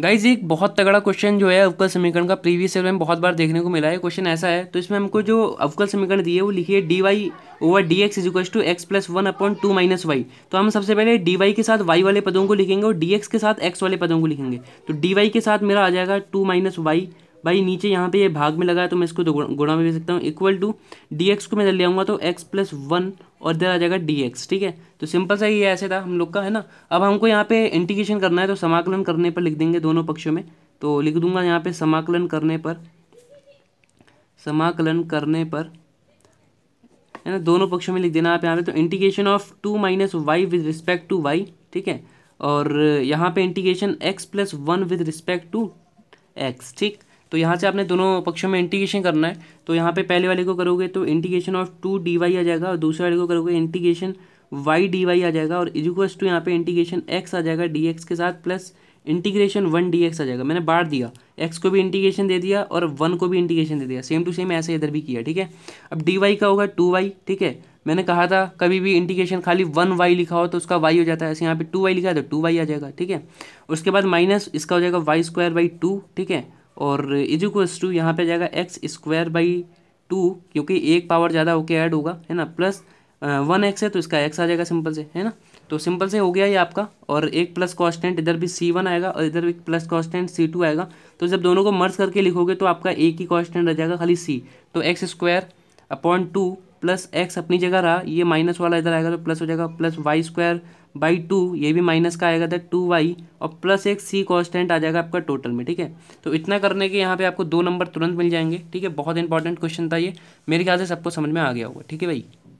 guys एक बहुत तगड़ा क्वेश्चन जो है अवकल समीकरण का प्रीवियस ईयर में बहुत बार देखने को मिला है क्वेश्चन ऐसा है तो इसमें हमको जो अवकल समीकरण दिए वो लिखिए D Y over D X is equal to X plus one upon two minus Y तो हम सबसे पहले डी वाई के साथ वाई वाले पदों को लिखेंगे और डी एक्स के साथ एक्स वाले पदों को लिखेंगे तो डी वाई के साथ मेरा आ जाएगा टू माइनस वाई भाई नीचे यहाँ पे ये भाग में लगा है तो मैं इसको गुणा में भी सकता हूँ इक्वल टू डी एक्स को मैं ले आऊँगा तो एक्स प्लस वन और इधर आ जाएगा डी एक्स ठीक है तो सिंपल सा ये ऐसे था हम लोग का है ना अब हमको यहाँ पे इंटीग्रेशन करना है तो समाकलन करने पर लिख देंगे दोनों पक्षों में तो लिख दूंगा यहाँ पे समाकलन करने पर समाकलन करने पर है ना दोनों पक्षों में लिख देना आप यहाँ पे तो integration of two minus Y with respect to Y ठीक है और यहाँ पे integration X plus one with respect to X ठीक तो यहाँ से आपने दोनों पक्षों में इंटीग्रेशन करना है तो यहाँ पे पहले वाले को करोगे तो integration of two D Y आ जाएगा और दूसरे वाले को करोगे इंटीग्रेशन वाई डी वाई आ जाएगा और इजिक्वल्स टू यहाँ पे इंटीग्रेशन एक्स आ जाएगा डी एक्स के साथ plus integration one D X आ जाएगा मैंने बाढ़ दिया एक्स को भी इंटीग्रेशन दे दिया और वन को भी इंटीग्रेशन दे दिया सेम टू सेम ऐसे इधर भी किया ठीक है अब डी वाई का होगा टू वाई ठीक है मैंने कहा था कभी भी इंटीग्रेशन खाली वन वाई लिखा हो तो उसका वाई हो जाता है ऐसे यहाँ पे टू वाई लिखा है तो टू वाई आ जाएगा ठीक है उसके बाद माइनस इसका हो जाएगा वाई स्क्वायर बाई टू ठीक है और इज इक्वल्स टू यहाँ पर जाएगा एक्स स्क्वायर बाई टू क्योंकि एक पावर ज़्यादा होके ऐड होगा है ना प्लस वन एक्स है तो इसका एक्स आ जाएगा सिंपल से है ना तो सिंपल से हो गया ये आपका और एक प्लस कॉन्स्टेंट इधर भी सी वन आएगा और इधर भी प्लस कॉन्स्टेंट सी टू आएगा तो जब दोनों को मर्ज करके लिखोगे तो आपका एक ही कॉन्स्टेंट रह जाएगा खाली सी तो X square upon two plus X अपनी जगह रहा ये माइनस वाला इधर आएगा तो प्लस हो जाएगा plus Y square by two ये भी माइनस का आएगा था तो टू वाई और प्लस एक सी कॉन्स्टेंट आ जाएगा आपका टोटल में ठीक है तो इतना करने के यहाँ पे आपको दो नंबर तुरंत मिल जाएंगे ठीक है बहुत इंपॉर्टेंट क्वेश्चन था ये मेरे ख्याल से सबको समझ में आ गया होगा ठीक है भाई